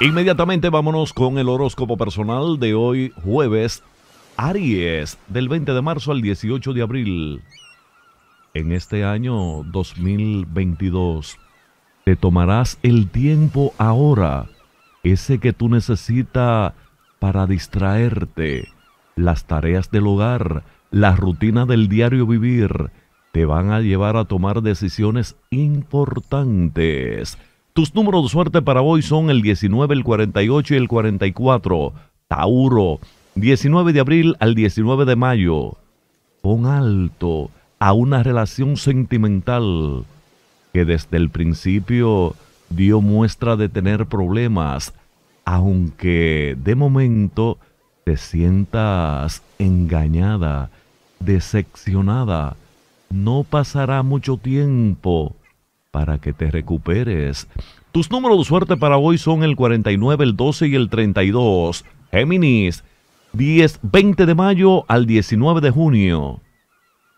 Inmediatamente vámonos con el horóscopo personal de hoy, jueves, Aries, del 20 de marzo al 18 de abril. En este año 2022, te tomarás el tiempo ahora, ese que tú necesitas para distraerte. Las tareas del hogar, la rutina del diario vivir, te van a llevar a tomar decisiones importantes tus números de suerte para hoy son el 19, el 48 y el 44. Tauro, 19 de abril al 19 de mayo. Pon alto a una relación sentimental que desde el principio dio muestra de tener problemas, aunque de momento te sientas engañada, decepcionada. No pasará mucho tiempo para que te recuperes. Tus números de suerte para hoy son el 49, el 12 y el 32. Géminis, 10, 20 de mayo al 19 de junio.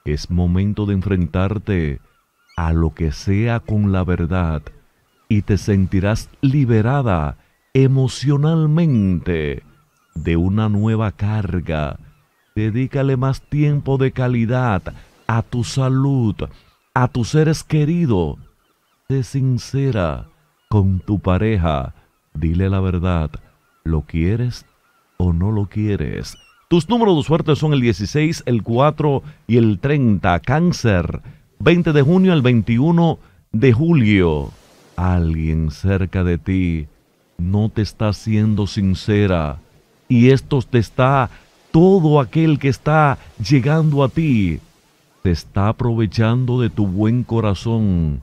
Es momento de enfrentarte a lo que sea con la verdad y te sentirás liberada emocionalmente de una nueva carga. Dedícale más tiempo de calidad a tu salud, a tus seres queridos sincera con tu pareja. Dile la verdad. ¿Lo quieres o no lo quieres? Tus números de suerte son el 16, el 4 y el 30. Cáncer, 20 de junio al 21 de julio. Alguien cerca de ti no te está siendo sincera. Y esto te está, todo aquel que está llegando a ti, te está aprovechando de tu buen corazón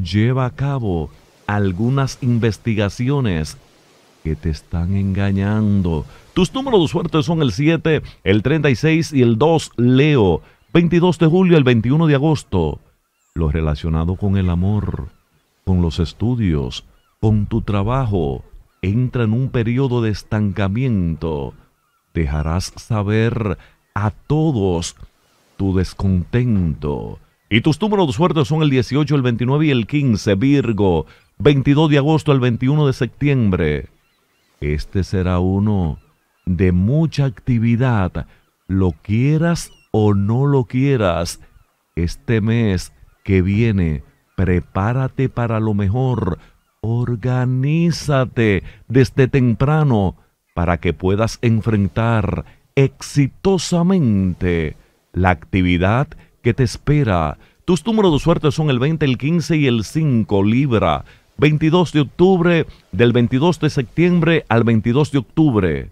lleva a cabo algunas investigaciones que te están engañando. Tus números de suerte son el 7, el 36 y el 2, Leo. 22 de julio, el 21 de agosto. Lo relacionado con el amor, con los estudios, con tu trabajo, entra en un periodo de estancamiento. Dejarás saber a todos tu descontento. Y tus números de suerte son el 18, el 29 y el 15, Virgo. 22 de agosto al 21 de septiembre. Este será uno de mucha actividad, lo quieras o no lo quieras. Este mes que viene, prepárate para lo mejor, organízate desde temprano para que puedas enfrentar exitosamente la actividad que te espera. Tus números de suerte son el 20, el 15 y el 5 Libra. 22 de octubre, del 22 de septiembre al 22 de octubre.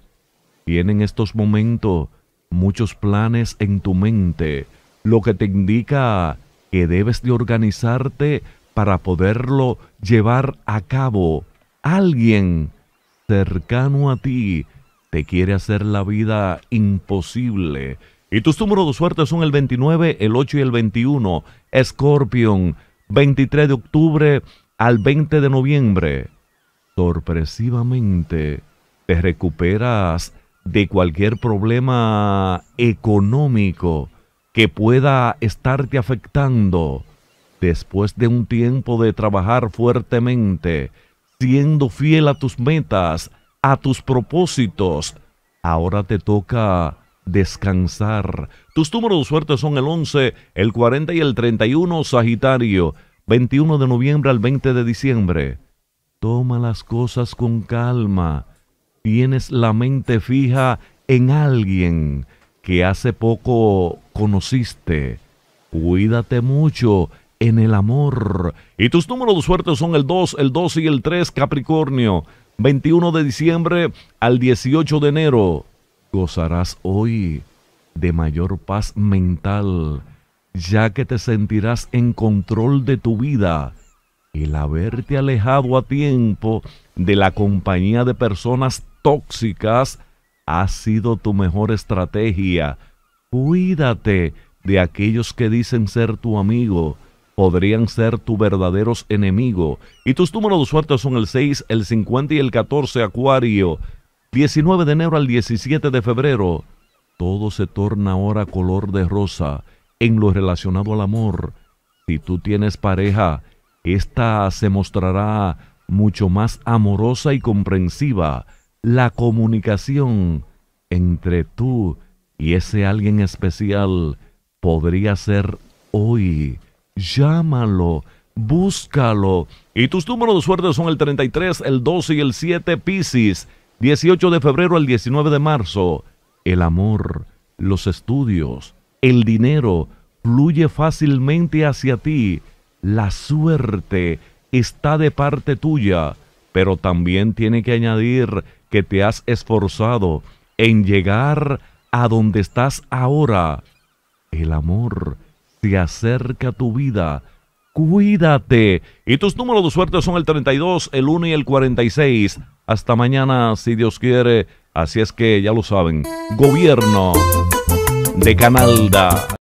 Tienen estos momentos muchos planes en tu mente, lo que te indica que debes de organizarte para poderlo llevar a cabo. Alguien cercano a ti te quiere hacer la vida imposible y tus números de suerte son el 29, el 8 y el 21. Scorpion, 23 de octubre al 20 de noviembre. Sorpresivamente, te recuperas de cualquier problema económico que pueda estarte afectando. Después de un tiempo de trabajar fuertemente, siendo fiel a tus metas, a tus propósitos, ahora te toca descansar. Tus números de suerte son el 11, el 40 y el 31, Sagitario. 21 de noviembre al 20 de diciembre. Toma las cosas con calma. Tienes la mente fija en alguien que hace poco conociste. Cuídate mucho en el amor. Y tus números de suerte son el 2, el 2 y el 3, Capricornio. 21 de diciembre al 18 de enero. Gozarás hoy de mayor paz mental, ya que te sentirás en control de tu vida. El haberte alejado a tiempo de la compañía de personas tóxicas ha sido tu mejor estrategia. Cuídate de aquellos que dicen ser tu amigo, podrían ser tu verdaderos enemigo. Y tus números de suerte son el 6, el 50 y el 14, Acuario. 19 de enero al 17 de febrero, todo se torna ahora color de rosa en lo relacionado al amor. Si tú tienes pareja, esta se mostrará mucho más amorosa y comprensiva. La comunicación entre tú y ese alguien especial podría ser hoy. Llámalo, búscalo. Y tus números de suerte son el 33, el 12 y el 7 Piscis. 18 de febrero al 19 de marzo, el amor, los estudios, el dinero fluye fácilmente hacia ti. La suerte está de parte tuya, pero también tiene que añadir que te has esforzado en llegar a donde estás ahora. El amor se acerca a tu vida. Cuídate. Y tus números de suerte son el 32, el 1 y el 46. Hasta mañana, si Dios quiere. Así es que ya lo saben, gobierno de Canalda.